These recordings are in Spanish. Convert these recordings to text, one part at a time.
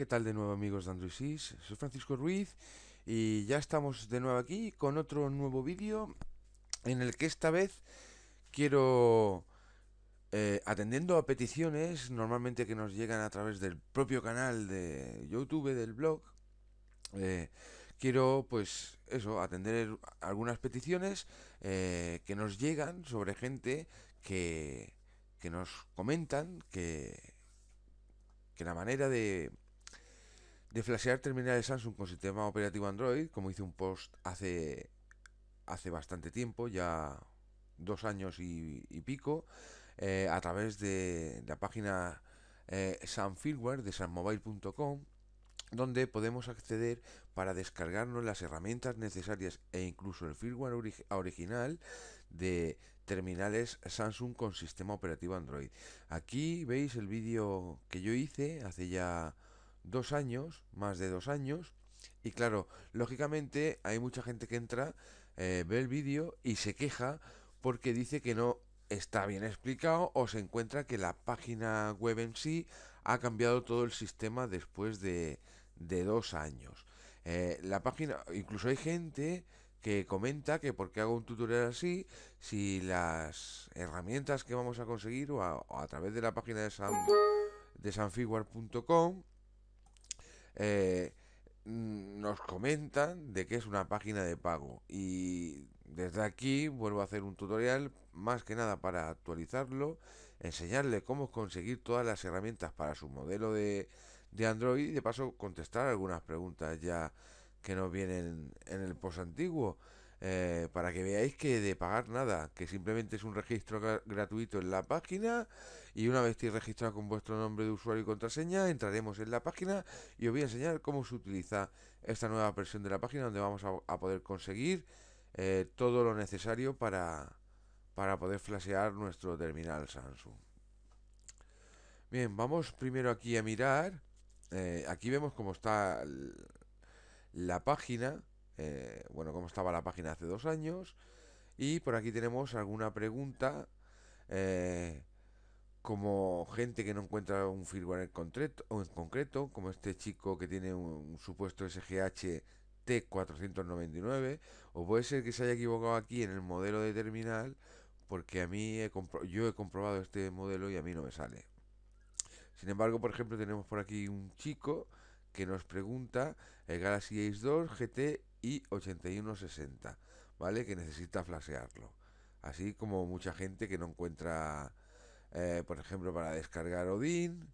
¿qué tal de nuevo amigos de Android Soy Francisco Ruiz y ya estamos de nuevo aquí con otro nuevo vídeo en el que esta vez quiero, eh, atendiendo a peticiones normalmente que nos llegan a través del propio canal de YouTube, del blog, eh, quiero pues eso, atender algunas peticiones eh, que nos llegan sobre gente que, que nos comentan que que la manera de de flashear terminales Samsung con sistema operativo Android, como hice un post hace, hace bastante tiempo, ya dos años y, pico, eh, a través de, la página eh, de sunmobile.com, donde podemos acceder para descargarnos las herramientas necesarias e incluso el firmware original de terminales Samsung con sistema operativo Android. Aquí veis el vídeo que yo hice hace ya dos años, más de dos años. Y claro, lógicamente hay mucha gente que entra, eh, ve el vídeo y se queja porque dice que no está bien explicado o se encuentra que la página web en sí ha cambiado todo el sistema después de, dos años. Eh, la página, incluso hay gente que comenta que porque hago un tutorial así, si las herramientas que vamos a conseguir o a, través de la página de, San, de sanfiguar.com eh, nos comentan de que es una página de pago y desde aquí vuelvo a hacer un tutorial más que nada para actualizarlo, enseñarle cómo conseguir todas las herramientas para su modelo de, de Android y de paso contestar algunas preguntas ya que nos vienen en el post antiguo. Eh, para que veáis que de pagar nada, que simplemente es un registro gratuito en la página y una vez estéis registrado con vuestro nombre de usuario y contraseña, entraremos en la página y os voy a enseñar cómo se utiliza esta nueva versión de la página donde vamos a, poder conseguir eh, todo lo necesario para, poder flashear nuestro terminal Samsung. Bien, vamos primero aquí a mirar. Eh, aquí vemos cómo está la página eh, bueno, como estaba la página hace dos años. Y por aquí tenemos alguna pregunta, eh, como gente que no encuentra un firmware en concreto, o en concreto, como este chico que tiene un, supuesto SGH T499, o puede ser que se haya equivocado aquí en el modelo de terminal, porque a mí yo he comprobado este modelo y a mí no me sale. Sin embargo, por ejemplo, tenemos por aquí un chico que nos pregunta el Galaxy Ace 2 GT y 8160, ¿vale? Que necesita flashearlo. Así como mucha gente que no encuentra, eh, por ejemplo, para descargar Odin,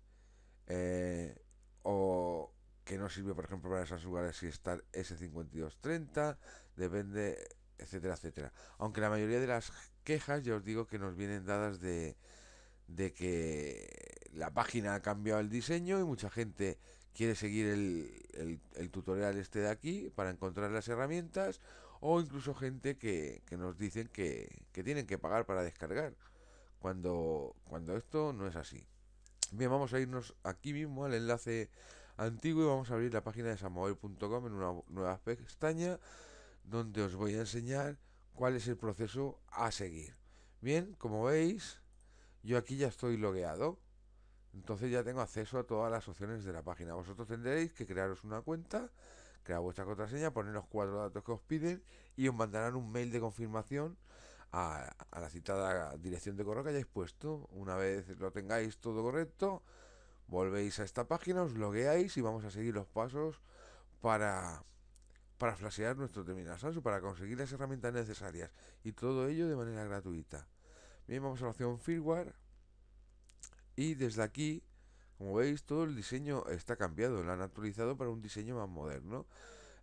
eh, o que no sirve, por ejemplo, para esas lugares si estar S5230, depende, etcétera, etcétera. Aunque la mayoría de las quejas, ya os digo que nos vienen dadas de, de que la página ha cambiado el diseño y mucha gente quiere seguir el, tutorial este de aquí para encontrar las herramientas o incluso gente que, nos dicen que, tienen que pagar para descargar cuando, cuando esto no es así. Bien, vamos a irnos aquí mismo al enlace antiguo y vamos a abrir la página de samuel.com en una nueva pestaña donde os voy a enseñar cuál es el proceso a seguir. Bien, como veis, yo aquí ya estoy logueado entonces ya tengo acceso a todas las opciones de la página. Vosotros tendréis que crearos una cuenta, crear vuestra contraseña, poner los cuatro datos que os piden y os mandarán un mail de confirmación a, la citada dirección de correo que hayáis puesto. Una vez lo tengáis todo correcto, volvéis a esta página, os logueáis y vamos a seguir los pasos para para flashear nuestro terminal Samsung, para conseguir las herramientas necesarias y todo ello de manera gratuita. Bien, vamos a la opción firmware y desde aquí, como veis, todo el diseño está cambiado, lo han actualizado para un diseño más moderno.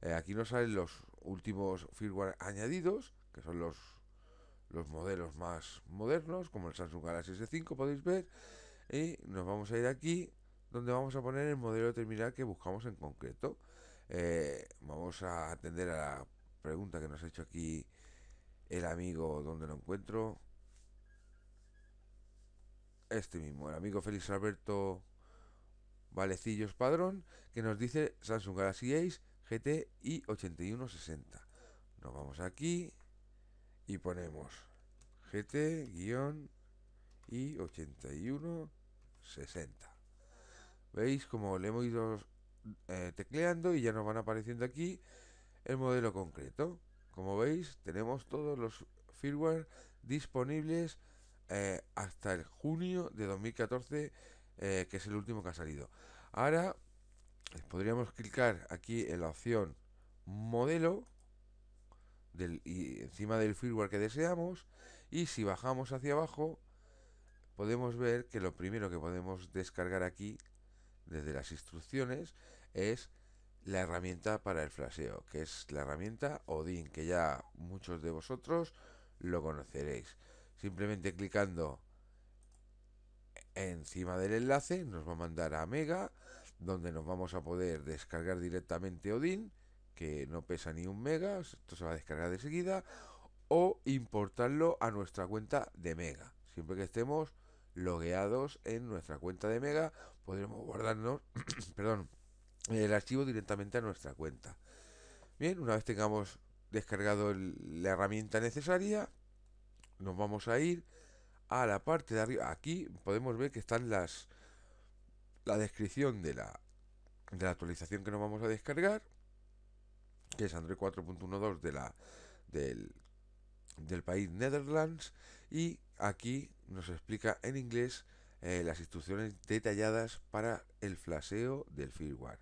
Eh, aquí nos salen los últimos firmware añadidos, que son los, los modelos más modernos, como el Samsung Galaxy S5, podéis ver. Y nos vamos a ir aquí, donde vamos a poner el modelo de terminal que buscamos en concreto. Eh, vamos a atender a la pregunta que nos ha hecho aquí el amigo, donde lo encuentro este mismo, el amigo Félix Alberto Valecillos Padrón, que nos dice Samsung Galaxy Ace GT y 8160. Nos vamos aquí y ponemos GT-y 8160. Veis como le hemos ido eh, tecleando y ya nos van apareciendo aquí el modelo concreto. Como veis, tenemos todos los firmware disponibles eh, hasta el junio de 2014, eh, que es el último que ha salido. Ahora eh, podríamos clicar aquí en la opción modelo del, y encima del firmware que deseamos y si bajamos hacia abajo podemos ver que lo primero que podemos descargar aquí desde las instrucciones es la herramienta para el fraseo que es la herramienta Odin que ya muchos de vosotros lo conoceréis simplemente clicando encima del enlace nos va a mandar a Mega, donde nos vamos a poder descargar directamente Odin, que no pesa ni un mega, esto se va a descargar de seguida, o importarlo a nuestra cuenta de Mega. Siempre que estemos logueados en nuestra cuenta de Mega, podremos guardarnos, perdón, el archivo directamente a nuestra cuenta. Bien, una vez tengamos descargado la herramienta necesaria, nos vamos a ir a la parte de arriba. Aquí podemos ver que están las la descripción de la, de la actualización que nos vamos a descargar, que es Android 4.12 de la del, del país Netherlands y aquí nos explica en inglés eh, las instrucciones detalladas para el flaseo del firmware.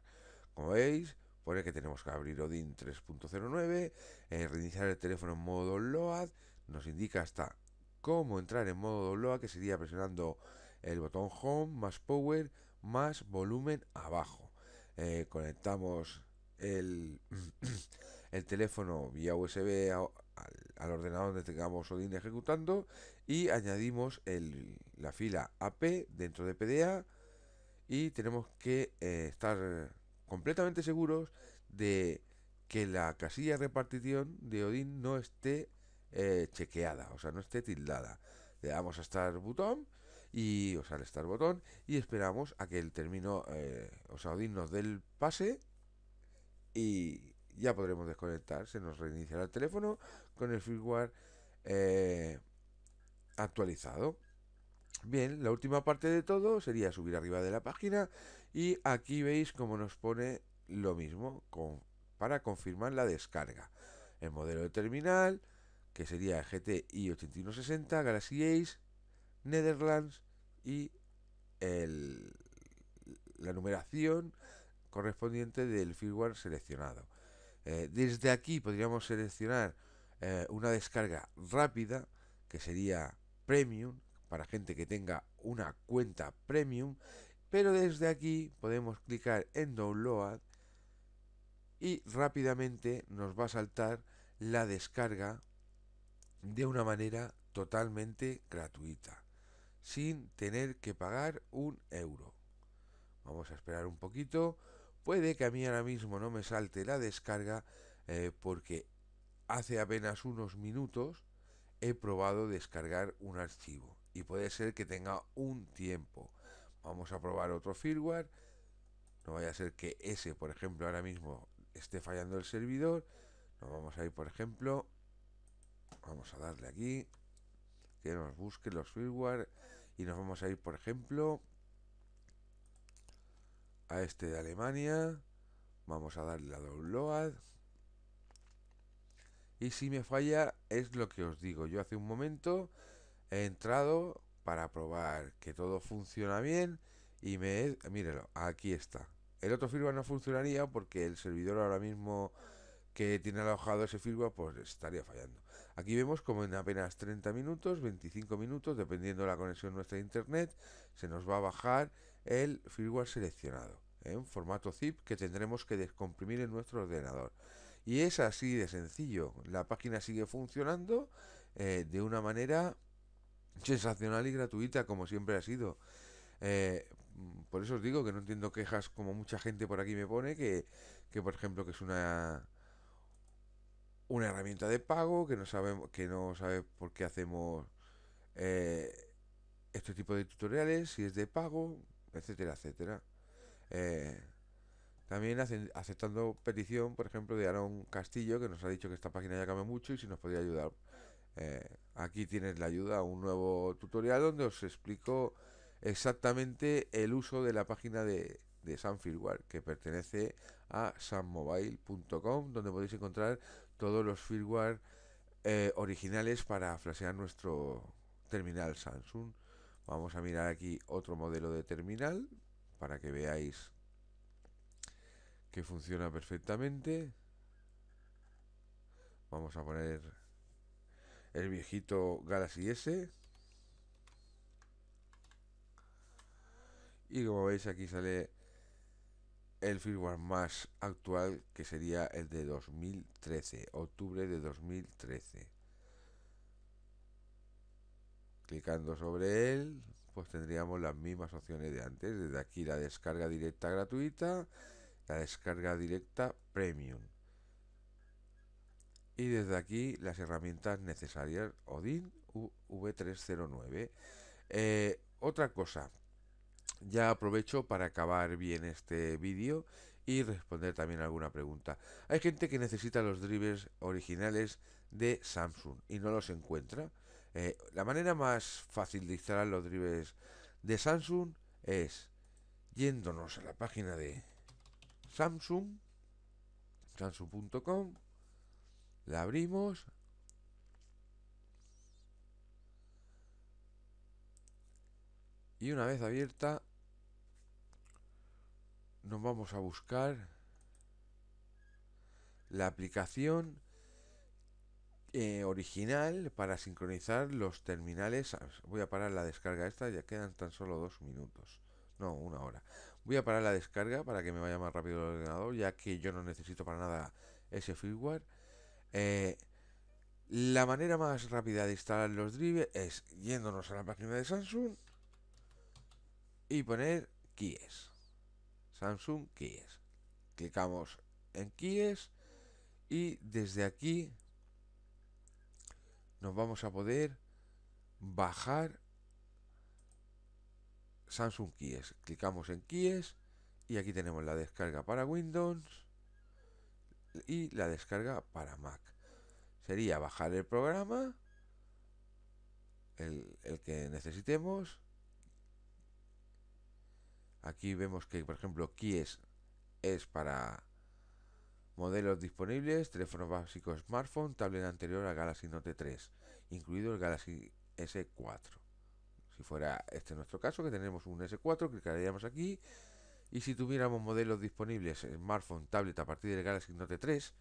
Como veis, pone que tenemos que abrir Odin 3.09, eh, reiniciar el teléfono en modo load nos indica hasta cómo entrar en modo a que sería presionando el botón Home, más Power, más volumen abajo. Eh, conectamos el, el, teléfono vía USB al, ordenador donde tengamos Odin ejecutando y añadimos la fila AP dentro de PDA y tenemos que eh, estar completamente seguros de que la casilla de repartición de Odin no esté eh, chequeada, o sea, no esté tildada. Le damos a estar botón y, o sea, estar botón y esperamos a que el término, eh, o sea, nos dé el pase y ya podremos desconectar. Se nos reiniciará el teléfono con el firmware eh, actualizado. Bien, la última parte de todo sería subir arriba de la página y aquí veis como nos pone lo mismo con, para confirmar la descarga. El modelo de terminal, que sería GTI 8160, Galaxy Ace, Netherlands y la numeración correspondiente del firmware seleccionado. Eh, desde aquí podríamos seleccionar eh, una descarga rápida que sería premium para gente que tenga una cuenta premium pero desde aquí podemos clicar en download y rápidamente nos va a saltar la descarga de una manera totalmente gratuita, sin tener que pagar un euro. Vamos a esperar un poquito. Puede que a mí ahora mismo no me salte la descarga eh, porque hace apenas unos minutos he probado descargar un archivo y puede ser que tenga un tiempo. Vamos a probar otro firmware. No vaya a ser que ese, por ejemplo, ahora mismo esté fallando el servidor. Nos vamos a ir, por ejemplo, Vamos a darle aquí. Que nos busque los firmware. Y nos vamos a ir, por ejemplo, a este de Alemania. Vamos a darle a download. Y si me falla, es lo que os digo. Yo hace un momento he entrado para probar que todo funciona bien. Y me... Mírelo, aquí está. El otro firmware no funcionaría porque el servidor ahora mismo que tiene alojado ese firmware, pues estaría fallando. Aquí vemos como en apenas 30 minutos, 25 minutos, dependiendo de la conexión nuestra internet, se nos va a bajar el firmware seleccionado en ¿eh? formato zip que tendremos que descomprimir en nuestro ordenador. Y es así de sencillo. La página sigue funcionando eh, de una manera sensacional y gratuita como siempre ha sido. Eh, por eso os digo que no entiendo quejas como mucha gente por aquí me pone que, que por ejemplo que es una una herramienta de pago que no sabemos que no sabe por qué hacemos eh, este tipo de tutoriales si es de pago etcétera etcétera eh, también aceptando petición por ejemplo de Aaron Castillo que nos ha dicho que esta página ya cambia mucho y si nos podría ayudar eh, aquí tienes la ayuda a un nuevo tutorial donde os explico exactamente el uso de la página de, de que pertenece a sunmobile.com donde podéis encontrar todos los firmware eh, originales para flashear nuestro terminal Samsung. Vamos a mirar aquí otro modelo de terminal para que veáis que funciona perfectamente. Vamos a poner el viejito Galaxy S. Y como veis aquí sale el firmware más actual que sería el de 2013, octubre de 2013. Clicando sobre él, pues tendríamos las mismas opciones de antes. Desde aquí la descarga directa gratuita, la descarga directa premium. Y desde aquí las herramientas necesarias, Odin V309. Eh, otra cosa, ya aprovecho para acabar bien este vídeo y responder también alguna pregunta. Hay gente que necesita los drivers originales de Samsung y no los encuentra. Eh, la manera más fácil de instalar los drivers de Samsung es yéndonos a la página de Samsung, samsung.com, la abrimos. Y una vez abierta, nos vamos a buscar la aplicación eh, original para sincronizar los terminales. Voy a parar la descarga esta, ya quedan tan solo dos minutos. No, una hora. Voy a parar la descarga para que me vaya más rápido el ordenador, ya que yo no necesito para nada ese firmware. Eh, la manera más rápida de instalar los drivers es yéndonos a la página de Samsung y poner keys. Samsung Keys. Clicamos en Keys y desde aquí nos vamos a poder bajar Samsung Keys. Clicamos en Keys y aquí tenemos la descarga para Windows y la descarga para Mac. Sería bajar el programa, el, el que necesitemos, Aquí vemos que, por ejemplo, Kies es para modelos disponibles, teléfono básico smartphone, tablet anterior a Galaxy Note 3, incluido el Galaxy S4. Si fuera este nuestro caso, que tenemos un S4, clicaríamos aquí. Y si tuviéramos modelos disponibles, smartphone, tablet a partir del Galaxy Note 3,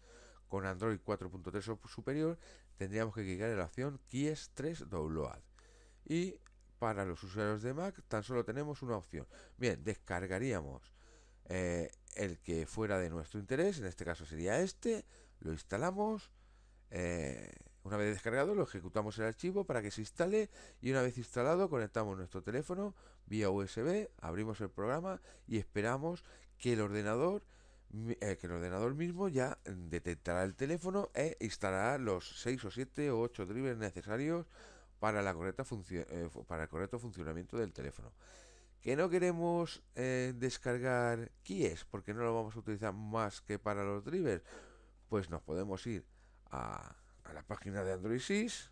con Android 4.3 o superior, tendríamos que clicar en la opción keys 3 Download. Y para los usuarios de Mac tan solo tenemos una opción. Bien, descargaríamos eh, el que fuera de nuestro interés, en este caso sería este, lo instalamos, eh, una vez descargado lo ejecutamos el archivo para que se instale y una vez instalado conectamos nuestro teléfono vía USB, abrimos el programa y esperamos que el ordenador eh, que el ordenador mismo ya detectará el teléfono e instalará los 6 o 7 o 8 drivers necesarios para, la correcta eh, para el correcto funcionamiento del teléfono. Que no queremos eh, descargar keys porque no lo vamos a utilizar más que para los drivers. Pues nos podemos ir a, la página de Android 6.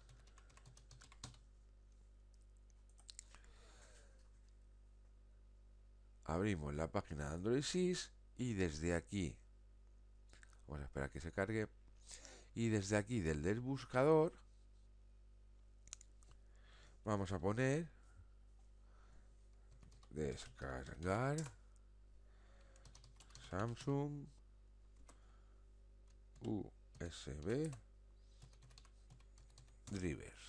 Abrimos la página de Android 6 y desde aquí vamos a esperar que se cargue y desde aquí del desbuscador Vamos a poner descargar Samsung USB drivers.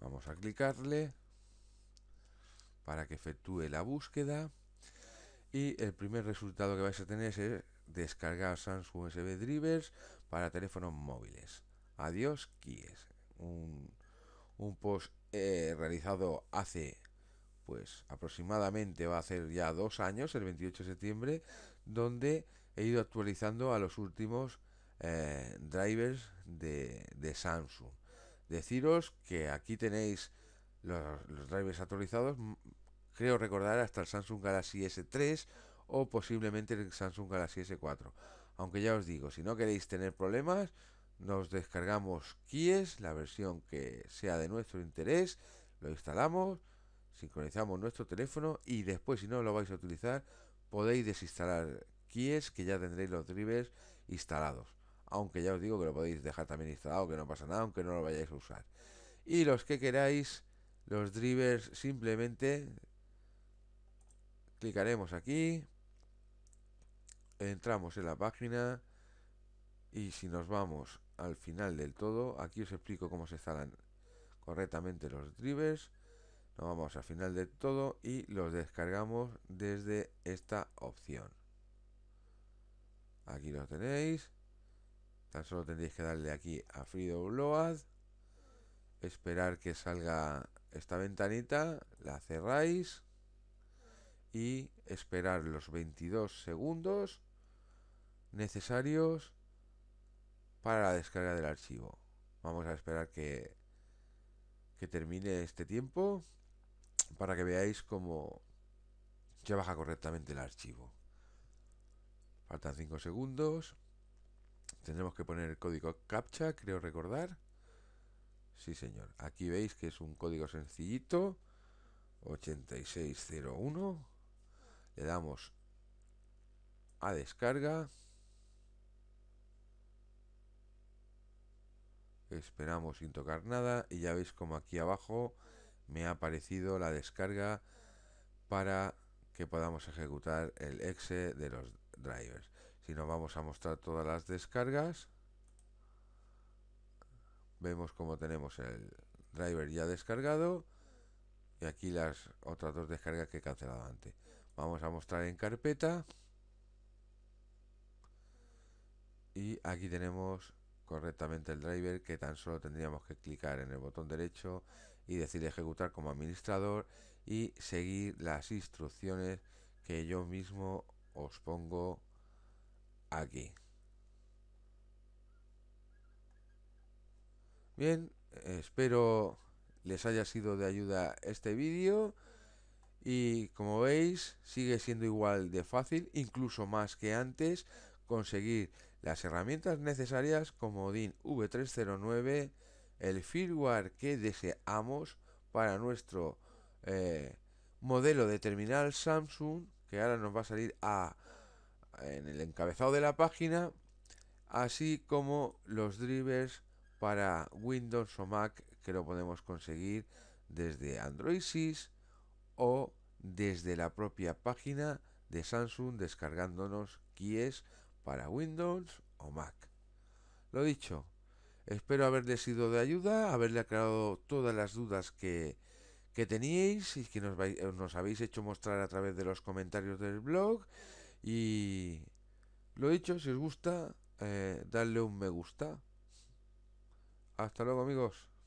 Vamos a clicarle para que efectúe la búsqueda y el primer resultado que vais a tener es descargar Samsung USB drivers para teléfonos móviles. Adiós, Kies un post eh, realizado hace pues aproximadamente va a ser ya dos años, el 28 de septiembre, donde he ido actualizando a los últimos eh, drivers de, Samsung. Deciros que aquí tenéis los, los drivers actualizados, creo recordar hasta el Samsung Galaxy S3 o posiblemente el Samsung Galaxy S4. Aunque ya os digo, si no queréis tener problemas, nos descargamos Kies, la versión que sea de nuestro interés, lo instalamos, sincronizamos nuestro teléfono y después si no lo vais a utilizar podéis desinstalar Kies que ya tendréis los drivers instalados. Aunque ya os digo que lo podéis dejar también instalado, que no pasa nada, aunque no lo vayáis a usar. Y los que queráis, los drivers simplemente clicaremos aquí, entramos en la página y si nos vamos al final del todo. Aquí os explico cómo se instalan correctamente los drivers. Nos vamos al final de todo y los descargamos desde esta opción. Aquí lo tenéis. Tan solo tendréis que darle aquí a Free Load, Esperar que salga esta ventanita. La cerráis. Y esperar los 22 segundos necesarios para la descarga del archivo. Vamos a esperar que, que termine este tiempo para que veáis cómo se baja correctamente el archivo. Faltan 5 segundos. Tendremos que poner el código CAPTCHA, creo recordar. Sí, señor. Aquí veis que es un código sencillito. 8601. Le damos a descarga. esperamos sin tocar nada y ya veis como aquí abajo me ha aparecido la descarga para que podamos ejecutar el exe de los drivers si nos vamos a mostrar todas las descargas vemos como tenemos el driver ya descargado y aquí las otras dos descargas que he cancelado antes vamos a mostrar en carpeta y aquí tenemos correctamente el driver que tan solo tendríamos que clicar en el botón derecho y decir ejecutar como administrador y seguir las instrucciones que yo mismo os pongo aquí. Bien, espero les haya sido de ayuda este vídeo y como veis sigue siendo igual de fácil, incluso más que antes, conseguir las herramientas necesarias como DIN V309, el firmware que deseamos para nuestro eh, modelo de terminal Samsung, que ahora nos va a salir en el encabezado de la página, así como los drivers para Windows o Mac que lo podemos conseguir desde Android 6 o desde la propia página de Samsung descargándonos KIES para Windows o Mac. Lo dicho, espero haberle sido de ayuda, haberle aclarado todas las dudas que, que teníais y que nos, habéis hecho mostrar a través de los comentarios del blog. Y lo dicho, si os gusta, eh, darle un me gusta. Hasta luego amigos.